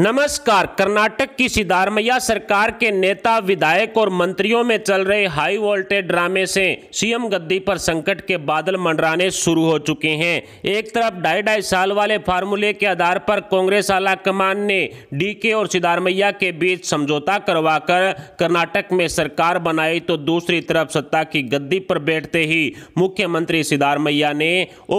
नमस्कार कर्नाटक की सिद्धारमैया सरकार के नेता विधायक और मंत्रियों में चल रहे हाई वोल्टेज ड्रामे से सीएम गद्दी पर संकट के बादल मंडराने शुरू हो चुके हैं एक तरफ ढाई ढाई साल वाले फार्मूले के आधार पर कांग्रेस आला कमान ने डीके और सिद्धारमैया के बीच समझौता करवाकर कर्नाटक में सरकार बनाई तो दूसरी तरफ सत्ता की गद्दी पर बैठते ही मुख्यमंत्री सिद्धारमैया ने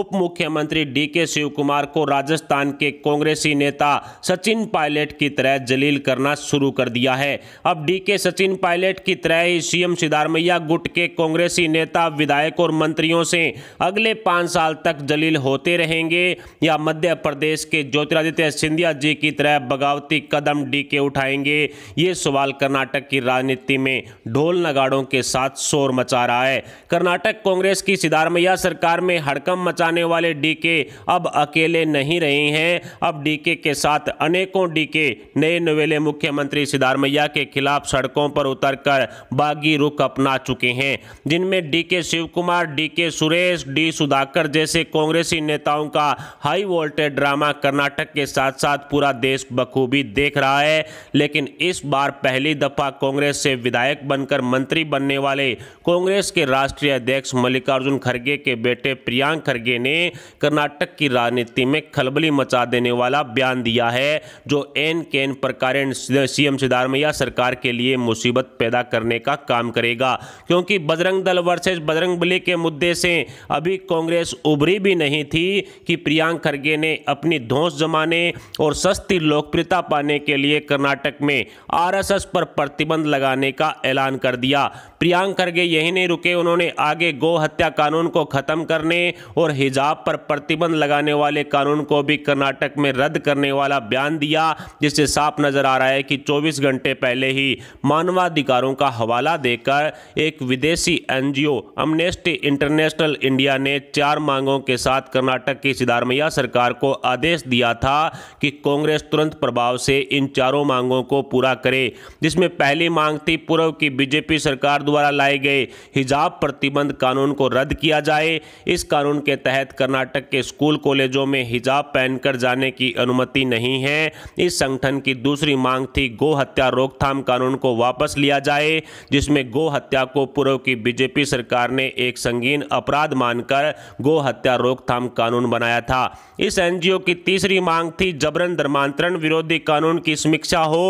उप मुख्यमंत्री डी के को राजस्थान के कांग्रेसी नेता सचिन पायलट पायलट की तरह जलील करना शुरू कर दिया है अब डी के सचिन पायलट की तरह ही सीएम सिद्धारमैया गुट के कांग्रेसी नेता विधायक और मंत्रियों से अगले पाँच साल तक जलील होते रहेंगे या मध्य प्रदेश के ज्योतिरादित्य सिंधिया जी की तरह बगावती कदम डी के उठाएंगे ये सवाल कर्नाटक की राजनीति में ढोल नगाड़ों के साथ शोर मचा रहा है कर्नाटक कांग्रेस की सिद्धारमैया सरकार में हड़कम मचाने वाले डीके अब अकेले नहीं रहे हैं अब डीके के साथ अनेकों डी के नए नवेले मुख्यमंत्री सिद्धारमैया के खिलाफ सड़कों पर उतरकर बागी रुख अपना चुके हैं जिनमें डी के शिव कुमार डी के सुरेश डी सुधाकर जैसे कांग्रेसी नेताओं का हाई वोल्टेज ड्रामा कर्नाटक के साथ साथ पूरा देश बखूबी देख रहा है लेकिन इस बार पहली दफा कांग्रेस से विधायक बनकर मंत्री बनने वाले कांग्रेस के राष्ट्रीय अध्यक्ष मल्लिकार्जुन खड़गे के बेटे प्रियांक खड़गे ने कर्नाटक की राजनीति में खलबली मचा देने वाला बयान दिया है जो एन केन प्रकार सीएम सिद्धारमैया सरकार के लिए मुसीबत पैदा करने का काम करेगा क्योंकि बजरंग दल वर्सेज बजरंग बली के मुद्दे से अभी कांग्रेस उभरी भी नहीं थी कि प्रियांक खड़गे ने अपनी धोस जमाने और सस्ती लोकप्रियता पाने के लिए कर्नाटक में आरएसएस पर प्रतिबंध लगाने का ऐलान कर दिया प्रियांक खरगे यही नहीं रुके उन्होंने आगे गो हत्या कानून को खत्म करने और हिजाब पर प्रतिबंध लगाने वाले कानून को भी कर्नाटक में रद्द करने वाला बयान दिया जिससे साफ नजर आ रहा है कि 24 घंटे पहले ही मानवाधिकारों का हवाला देकर एक विदेशी एनजीओ अमनेस्टी इंटरनेशनल इंडिया ने चार मांगों के साथ कर्नाटक की सिदारमैया सरकार को आदेश दिया था कि कांग्रेस तुरंत प्रभाव से इन चारों मांगों को पूरा करे जिसमें पहली मांग थी पूर्व की बीजेपी सरकार द्वारा लाए गए हिजाब प्रतिबंध कानून को रद्द किया जाए इस कानून के तहत कर्नाटक के स्कूल कॉलेजों में हिजाब पहनकर जाने की अनुमति नहीं है इस संगठन की दूसरी मांग थी गो हत्या रोकथाम कानून को वापस लिया जाए जिसमें गो हत्या को पूर्व की बीजेपी सरकार ने एक संगीन अपराध मानकर गो हत्या रोकथाम कानून बनाया था इस एनजीओ की तीसरी मांग थी जबरन धर्मांतरण विरोधी कानून की समीक्षा हो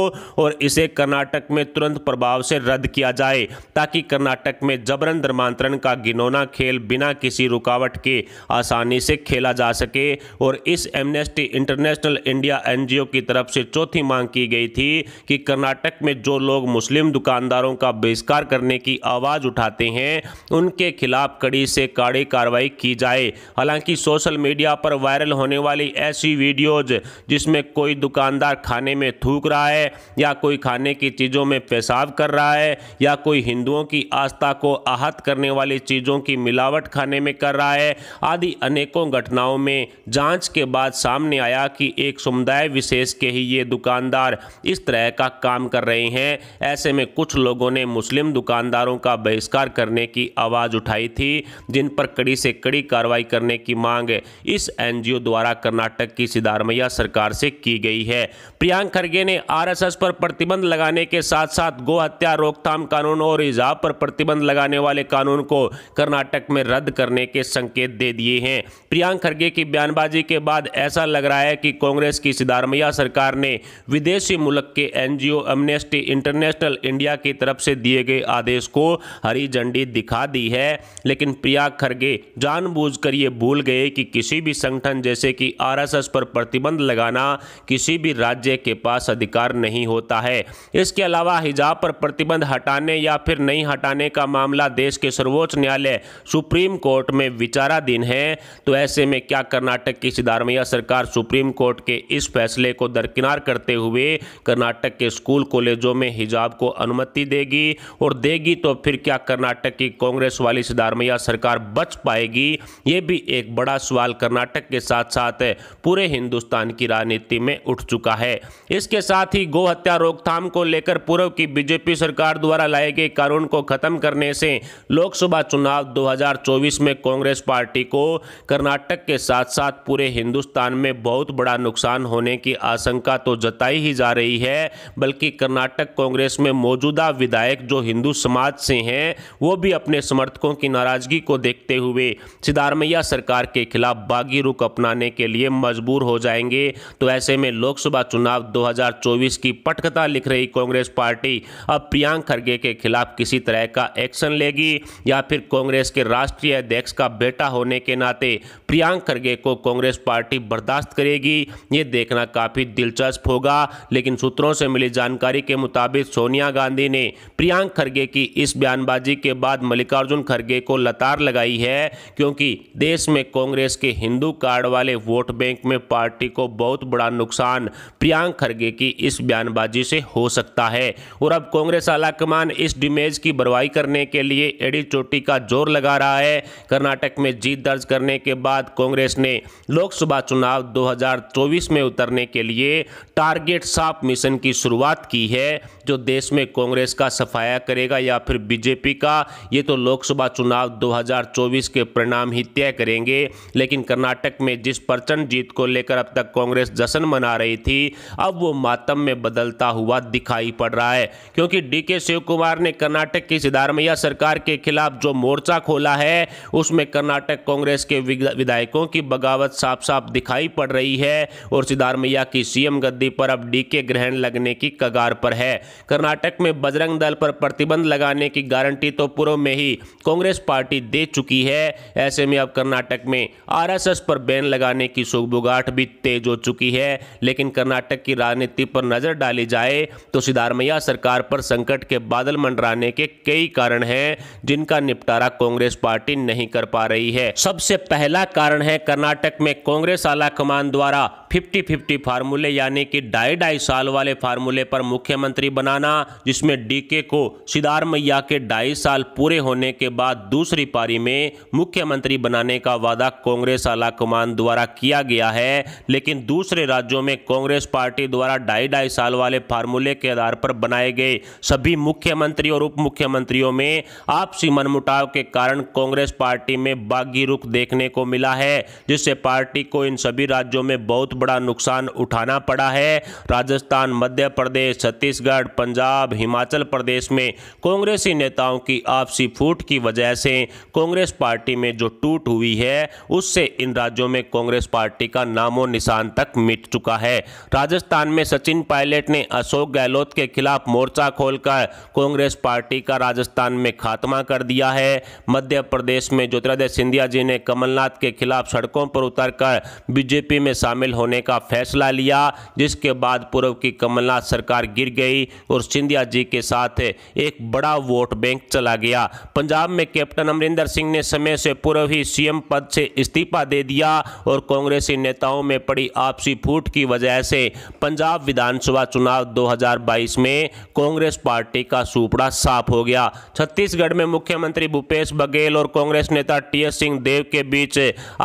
और इसे कर्नाटक में तुरंत प्रभाव से रद्द किया जाए ताकि हालांकि कर्नाटक में जबरन धर्मांतरण का गिनोना खेल बिना किसी रुकावट के आसानी से खेला जा सके और इस एमनेस्टी इंटरनेशनल इंडिया एनजीओ की तरफ से चौथी मांग की गई थी कि कर्नाटक में जो लोग मुस्लिम दुकानदारों का बहिष्कार करने की आवाज़ उठाते हैं उनके खिलाफ कड़ी से कड़ी कार्रवाई की जाए हालांकि सोशल मीडिया पर वायरल होने वाली ऐसी वीडियोज जिसमें कोई दुकानदार खाने में थूक रहा है या कोई खाने की चीज़ों में पेशाब कर रहा है या कोई हिंदुओं लोगों की आस्था को आहत करने वाली चीज़ों की मिलावट खाने में कर रहा है आदि अनेकों घटनाओं में जांच के बाद सामने आया कि एक समुदाय विशेष के ही ये दुकानदार इस तरह का काम कर रहे हैं ऐसे में कुछ लोगों ने मुस्लिम दुकानदारों का बहिष्कार करने की आवाज़ उठाई थी जिन पर कड़ी से कड़ी कार्रवाई करने की मांग इस एनजीओ द्वारा कर्नाटक की सिद्धारमैया सरकार से की गई है प्रियांक खड़गे ने आरएसएस पर प्रतिबंध लगाने के साथ साथ गो हत्या रोकथाम कानून और इजाफ शराब पर प्रतिबंध लगाने वाले कानून को कर्नाटक में रद्द करने के संकेत दे दिए हैं प्रियांक खड़गे की बयानबाजी के बाद ऐसा लग रहा है कि कांग्रेस की सिद्धारमैया सरकार ने विदेशी मुल्क के एनजीओ एमनेस्टी इंटरनेशनल इंडिया की तरफ से दिए गए आदेश को हरी झंडी दिखा दी है लेकिन प्रियांक खड़गे जानबूझकर ये भूल गए कि किसी भी संगठन जैसे कि आरएसएस पर प्रतिबंध लगाना किसी भी राज्य के पास अधिकार नहीं होता है इसके अलावा हिजाब पर प्रतिबंध हटाने या फिर नहीं नहीं हटाने का मामला देश के सर्वोच्च न्यायालय सुप्रीम कोर्ट में विचाराधीन है तो ऐसे में क्या कर्नाटक की सिद्धारमैया सरकार सुप्रीम कोर्ट के इस फैसले को दरकिनार करते हुए कर्नाटक के स्कूल कॉलेजों में हिजाब को अनुमति देगी और देगी तो फिर क्या कर्नाटक की कांग्रेस वाली सिद्धारमैया सरकार बच पाएगी ये भी एक बड़ा सवाल कर्नाटक के साथ साथ पूरे हिंदुस्तान की राजनीति में उठ चुका है इसके साथ ही गो हत्या रोकथाम को लेकर पूर्व की बीजेपी सरकार द्वारा लाए गए कानून कानून को खत्म करने से लोकसभा चुनाव 2024 में कांग्रेस पार्टी को कर्नाटक के साथ साथ पूरे हिंदुस्तान में बहुत बड़ा नुकसान होने की आशंका तो जताई ही जा रही है बल्कि कर्नाटक कांग्रेस में मौजूदा विधायक जो हिंदू समाज से हैं वो भी अपने समर्थकों की नाराजगी को देखते हुए सिद्धारमैया सरकार के खिलाफ बागी रुख अपनाने के लिए मजबूर हो जाएंगे तो ऐसे में लोकसभा चुनाव 2024 की पटकथा लिख रही कांग्रेस पार्टी अब प्रियांक खड़गे के खिलाफ किसी किसी तरह का एक्शन लेगी या फिर कांग्रेस के राष्ट्रीय अध्यक्ष का बेटा होने के नाते प्रियांक खरगे को कांग्रेस पार्टी बर्दाश्त करेगी ये देखना काफ़ी दिलचस्प होगा लेकिन सूत्रों से मिली जानकारी के मुताबिक सोनिया गांधी ने प्रियांक खरगे की इस बयानबाजी के बाद मल्लिकार्जुन खड़गे को लतार लगाई है क्योंकि देश में कांग्रेस के हिंदू कार्ड वाले वोट बैंक में पार्टी को बहुत बड़ा नुकसान प्रियांक खरगे की इस बयानबाजी से हो सकता है और अब कांग्रेस आलाकमान इस डिमेज की बरवाई करने के लिए एडी चोटी का जोर लगा रहा है कर्नाटक में जीत दर्ज करने के बाद कांग्रेस ने लोकसभा चुनाव 2024 में उतरने के लिए टारगेट साफ मिशन की शुरुआत की है जो देश में कांग्रेस का सफाया करेगा या फिर बीजेपी का ये तो लोकसभा चुनाव 2024 के परिणाम ही तय करेंगे लेकिन कर्नाटक में जिस प्रचंड जीत को लेकर अब तक कांग्रेस जश्न मना रही थी अब वो मातम में बदलता हुआ दिखाई पड़ रहा है क्योंकि डी के शिव कुमार ने कर्नाटक की सिद्धारमैया सरकार के खिलाफ जो मोर्चा खोला है उसमें कर्नाटक कांग्रेस के विधायकों की बगावत साफ साफ दिखाई पड़ रही है और सिद्धारमैया की सीएम गद्दी पर अब डी के ग्रहण लगने की कगार पर है कर्नाटक में बजरंग दल पर प्रतिबंध लगाने की गारंटी तो पूर्व में ही कांग्रेस पार्टी दे चुकी है ऐसे में अब कर्नाटक में आरएसएस पर बैन लगाने की सुगबुगाहट भी तेज हो चुकी है लेकिन कर्नाटक की राजनीति पर नजर डाली जाए तो सिद्धारमैया सरकार पर संकट के बादल मंडराने के कई कारण हैं जिनका निपटारा कांग्रेस पार्टी नहीं कर पा रही है सबसे पहला कारण है कर्नाटक में कांग्रेस आला कमान द्वारा फिफ्टी फिफ्टी फार्मूले यानी कि ढाई ढाई साल वाले फार्मूले पर मुख्यमंत्री बनाना जिसमें डीके को मैया के ढाई साल पूरे होने के बाद दूसरी पारी में मुख्यमंत्री बनाने का वादा कांग्रेस आलाकमान द्वारा किया गया है लेकिन दूसरे राज्यों में कांग्रेस पार्टी द्वारा ढाई ढाई साल वाले फार्मूले के आधार पर बनाए गए सभी मुख्यमंत्री और उप मुख्यमंत्रियों में आपसी मनमुटाव के कारण कांग्रेस पार्टी में बागी रुख देखने को मिला है जिससे पार्टी को इन सभी राज्यों में बहुत बड़ा नुकसान उठाना पड़ा है राजस्थान मध्य प्रदेश छत्तीसगढ़ पंजाब हिमाचल प्रदेश में कांग्रेसी नेताओं की आपसी फूट की वजह से कांग्रेस पार्टी में जो टूट हुई है उससे इन राज्यों में कांग्रेस पार्टी का नामो निशान तक मिट चुका है राजस्थान में सचिन पायलट ने अशोक गहलोत के खिलाफ मोर्चा खोलकर कांग्रेस पार्टी का राजस्थान में खात्मा कर दिया है मध्य प्रदेश में ज्योतिरादित्य सिंधिया जी ने कमलनाथ के खिलाफ सड़कों पर उतरकर बीजेपी में शामिल होने होने का फैसला लिया जिसके बाद पूर्व की कमलनाथ सरकार गिर गई और सिंधिया जी के साथ एक बड़ा वोट बैंक चला गया पंजाब में कैप्टन अमरिंदर सिंह ने समय से पूर्व ही सीएम पद से इस्तीफा दे दिया और कांग्रेसी नेताओं में पड़ी आपसी फूट की वजह से पंजाब विधानसभा चुनाव 2022 में कांग्रेस पार्टी का सुपड़ा साफ हो गया छत्तीसगढ़ में मुख्यमंत्री भूपेश बघेल और कांग्रेस नेता टी एस सिंह देव के बीच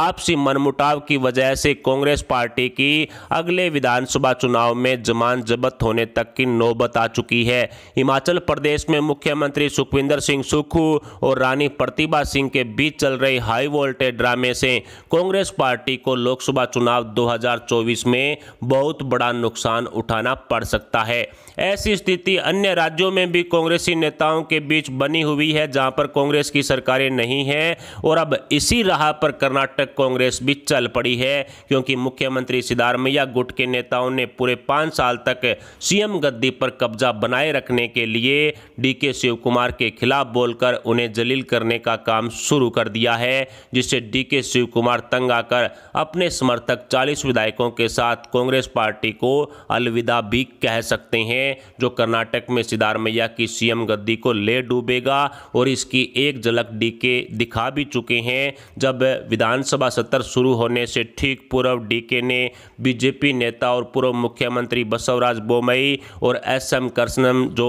आपसी मनमुटाव की वजह से कांग्रेस पार्टी कि अगले विधानसभा चुनाव में जमान जब्त होने तक की नौबत आ चुकी है हिमाचल प्रदेश में मुख्यमंत्री सुखविंदर सिंह सुक्खू और रानी प्रतिभा सिंह के बीच चल रहे हाई वोल्टेज ड्रामे से कांग्रेस पार्टी को लोकसभा चुनाव 2024 में बहुत बड़ा नुकसान उठाना पड़ सकता है ऐसी स्थिति अन्य राज्यों में भी कांग्रेसी नेताओं के बीच बनी हुई है जहां पर कांग्रेस की सरकारें नहीं है और अब इसी राह पर कर्नाटक कांग्रेस भी चल पड़ी है क्योंकि मुख्यमंत्री सिद्धारमैया गुट के नेताओं ने पूरे पाँच साल तक सीएम गद्दी पर कब्जा बनाए रखने के लिए डीके शिव कुमार के खिलाफ बोलकर उन्हें जलील करने का काम शुरू कर दिया है जिससे डीके शिव कुमार तंग आकर अपने समर्थक 40 विधायकों के साथ कांग्रेस पार्टी को अलविदा भी कह सकते हैं जो कर्नाटक में सिद्धारमैया की सीएम गद्दी को ले डूबेगा और इसकी एक झलक डीके दिखा भी चुके हैं जब विधानसभा सत्र शुरू होने से ठीक पूर्व डीके ने बीजेपी नेता और पूर्व मुख्यमंत्री बसवराज बोमई और एस एम कृष्णम जो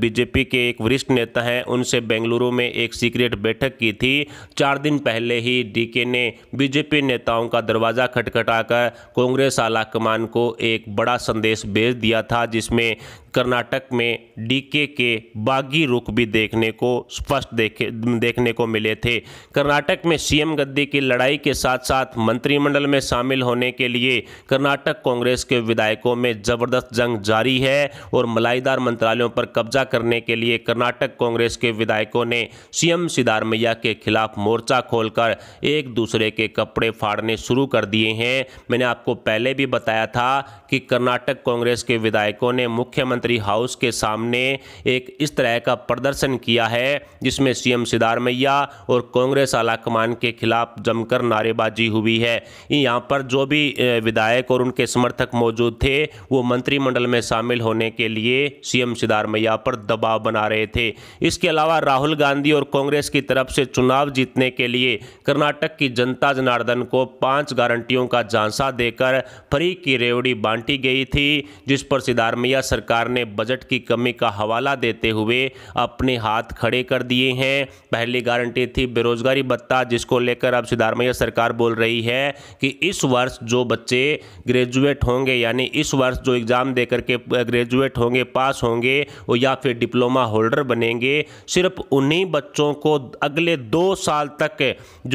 बीजेपी के एक वरिष्ठ नेता हैं उनसे बेंगलुरु में एक सीक्रेट बैठक की थी चार दिन पहले ही डीके ने बीजेपी नेताओं का दरवाज़ा खटखटाकर कांग्रेस आला कमान को एक बड़ा संदेश भेज दिया था जिसमें कर्नाटक में डीके के बागी रुख भी देखने को स्पष्ट देखे देखने को मिले थे कर्नाटक में सीएम गद्दी की लड़ाई के साथ साथ मंत्रिमंडल में शामिल होने के लिए कर्नाटक कांग्रेस के विधायकों में जबरदस्त जंग जारी है और मलाईदार मंत्रालयों पर कब्जा करने के लिए कर्नाटक कांग्रेस के विधायकों ने सीएम सिद्धारमैया के खिलाफ मोर्चा खोलकर एक दूसरे के कपड़े फाड़ने शुरू कर दिए हैं मैंने आपको पहले भी बताया था कि कर्नाटक कांग्रेस के विधायकों ने मुख्यमंत्री मंत्री हाउस के सामने एक इस तरह का प्रदर्शन किया है जिसमें सीएम सिद्धारमैया और कांग्रेस आलाकमान के खिलाफ जमकर नारेबाजी हुई है यहाँ पर जो भी विधायक और उनके समर्थक मौजूद थे वो मंत्रिमंडल में शामिल होने के लिए सीएम सिद्धारमैया पर दबाव बना रहे थे इसके अलावा राहुल गांधी और कांग्रेस की तरफ से चुनाव जीतने के लिए कर्नाटक की जनता जनार्दन को पांच गारंटियों का झांसा देकर फ्री की रेवड़ी बांटी गई थी जिस पर सिद्धारमैया सरकार सरकार ने बजट की कमी का हवाला देते हुए अपने हाथ खड़े कर दिए हैं पहली गारंटी थी बेरोजगारी भत्ता जिसको लेकर अब सिद्धारमैया सरकार बोल रही है कि इस वर्ष जो बच्चे ग्रेजुएट होंगे यानी इस वर्ष जो एग्ज़ाम दे करके ग्रेजुएट होंगे पास होंगे या फिर डिप्लोमा होल्डर बनेंगे सिर्फ उन्हीं बच्चों को अगले दो साल तक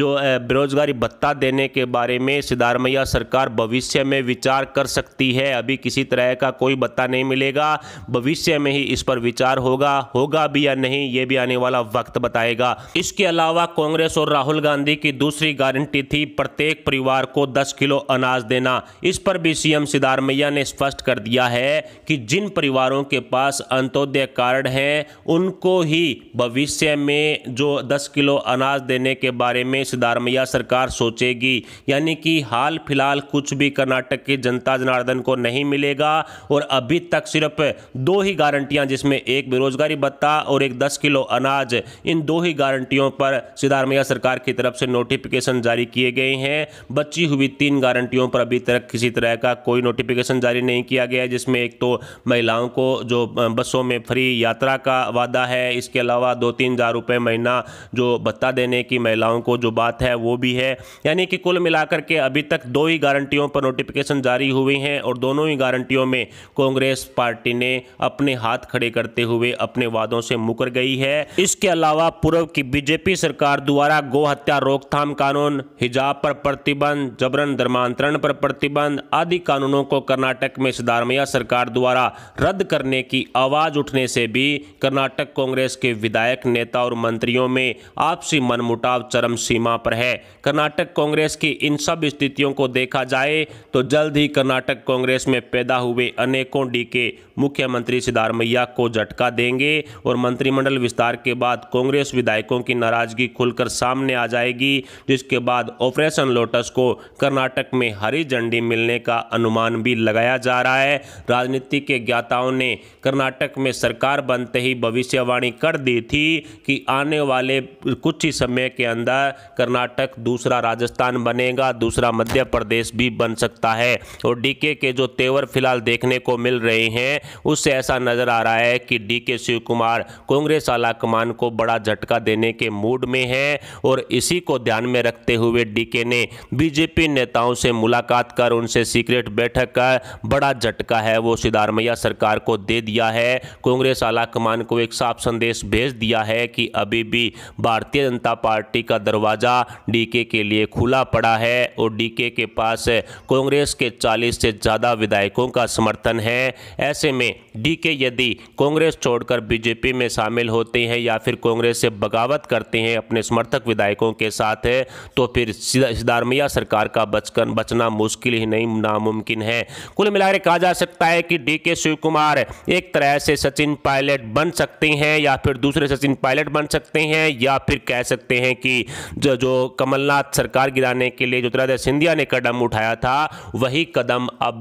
जो बेरोजगारी भत्ता देने के बारे में सिद्धारमैया सरकार भविष्य में विचार कर सकती है अभी किसी तरह का कोई भत्ता नहीं मिलेगा भविष्य में ही इस पर विचार होगा होगा भी या नहीं ये भी आने वाला वक्त बताएगा इसके अलावा कांग्रेस और राहुल गांधी की दूसरी गारंटी थी प्रत्येक परिवार को दस किलो अनाज देना इस पर भी सीएम सिद्धारमैया ने स्पष्ट कर दिया है कि जिन परिवारों के पास अंत्योदय कार्ड हैं उनको ही भविष्य में जो 10 किलो अनाज देने के बारे में सिद्धारमैया सरकार सोचेगी यानी कि हाल फिलहाल कुछ भी कर्नाटक की जनता जनार्दन को नहीं मिलेगा और अभी तक सिर्फ दो ही गारंटियां जिसमें एक बेरोजगारी भत्ता और एक दस किलो अनाज इन दो ही गारंटियों पर सिद्धारमैया सरकार की तरफ से नोटिफिकेशन जारी किए गए हैं बची हुई तीन गारंटियों पर अभी तक किसी तरह का कोई नोटिफिकेशन जारी नहीं किया गया है जिसमें एक तो महिलाओं को जो बसों में फ्री यात्रा का वादा है इसके अलावा दो तीन हज़ार रुपये महीना जो भत्ता देने की महिलाओं को जो बात है वो भी है यानी कि कुल मिलाकर के अभी तक दो ही गारंटियों पर नोटिफिकेशन जारी हुई हैं और दोनों ही गारंटियों में कांग्रेस पार्टी ने अपने हाथ खड़े करते हुए अपने वादों से मुकर गई है इसके अलावा पूर्व की बीजेपी सरकार द्वारा गो हत्या रोकथाम कानून हिजाब पर प्रतिबंध जबरन धर्मांतरण पर प्रतिबंध आदि कानूनों को कर्नाटक में सिद्धारमैया सरकार द्वारा रद्द करने की आवाज उठने से भी कर्नाटक कांग्रेस के विधायक नेता और मंत्रियों में आपसी मनमुटाव चरम सीमा पर है कर्नाटक कांग्रेस की इन सब स्थितियों को देखा जाए तो जल्द ही कर्नाटक कांग्रेस में पैदा हुए अनेकों डी के मुख्य मुख्यमंत्री सिद्धारमैया को झटका देंगे और मंत्रिमंडल विस्तार के बाद कांग्रेस विधायकों की नाराजगी खुलकर सामने आ जाएगी जिसके बाद ऑपरेशन लोटस को कर्नाटक में हरी झंडी मिलने का अनुमान भी लगाया जा रहा है राजनीति के ज्ञाताओं ने कर्नाटक में सरकार बनते ही भविष्यवाणी कर दी थी कि आने वाले कुछ ही समय के अंदर कर्नाटक दूसरा राजस्थान बनेगा दूसरा मध्य प्रदेश भी बन सकता है और डीके के जो तेवर फिलहाल देखने को मिल रहे हैं उससे ऐसा नजर आ रहा है कि डी के शिव कुमार कांग्रेस आलाकमान को बड़ा झटका देने के मूड में है और इसी को ध्यान में रखते हुए डीके ने बीजेपी नेताओं से मुलाकात कर उनसे सीक्रेट बैठक का बड़ा झटका है वो सिद्धारमैया सरकार को दे दिया है कांग्रेस आलाकमान को एक साफ संदेश भेज दिया है कि अभी भी भारतीय जनता पार्टी का दरवाज़ा डीके के लिए खुला पड़ा है और डीके के पास कांग्रेस के 40 से ज़्यादा विधायकों का समर्थन है ऐसे में डी के यदि कांग्रेस छोड़कर बीजेपी में शामिल होते हैं या फिर कांग्रेस से बगावत करते हैं अपने समर्थक विधायकों के साथ है तो फिर सिद्धारमैया सरकार का बचकर बचना मुश्किल ही नहीं नामुमकिन है कुल मिलाकर कहा जा सकता है कि डी के शिव कुमार एक तरह से सचिन पायलट बन सकते हैं या फिर दूसरे सचिन पायलट बन सकते हैं या फिर कह सकते हैं कि जो जो कमलनाथ सरकार गिराने के लिए ज्योतिरादित्य सिंधिया ने कदम उठाया था वही कदम अब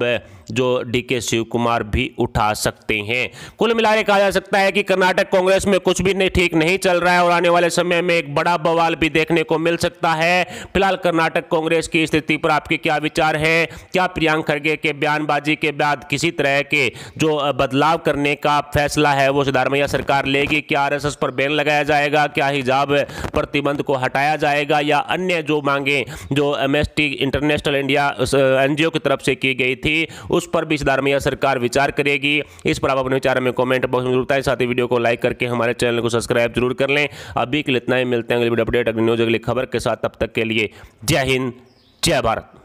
जो डी के शिव कुमार भी उठा सकते हैं कुल मिलाकर कहा जा सकता है कि कर्नाटक कांग्रेस में कुछ भी नहीं ठीक नहीं चल रहा है और आने वाले समय में एक बड़ा बवाल भी देखने को मिल सकता है फिलहाल कर्नाटक कांग्रेस की स्थिति पर आपके क्या विचार है क्या प्रियंक खड़गे के बयानबाजी के बाद किसी तरह के जो बदलाव करने का फैसला है वो सिद्धारमैया सरकार लेगी क्या एस पर बैन लगाया जाएगा क्या हिजाब प्रतिबंध को हटाया जाएगा या अन्य जो मांगे जो एमएसटी इंटरनेशनल इंडिया एनजीओ की तरफ से की गई थी उस उस पर भी इस धार्मिक सरकार विचार करेगी इस पर आप अपने विचार में कॉमेंट बॉक्स में बताएं साथ ही वीडियो को लाइक करके हमारे चैनल को सब्सक्राइब जरूर कर लें अभी के लिए इतना ही मिलते हैं अगले वीडियो अपडेट अगली न्यूज अगली खबर के साथ तब तक के लिए जय हिंद जय भारत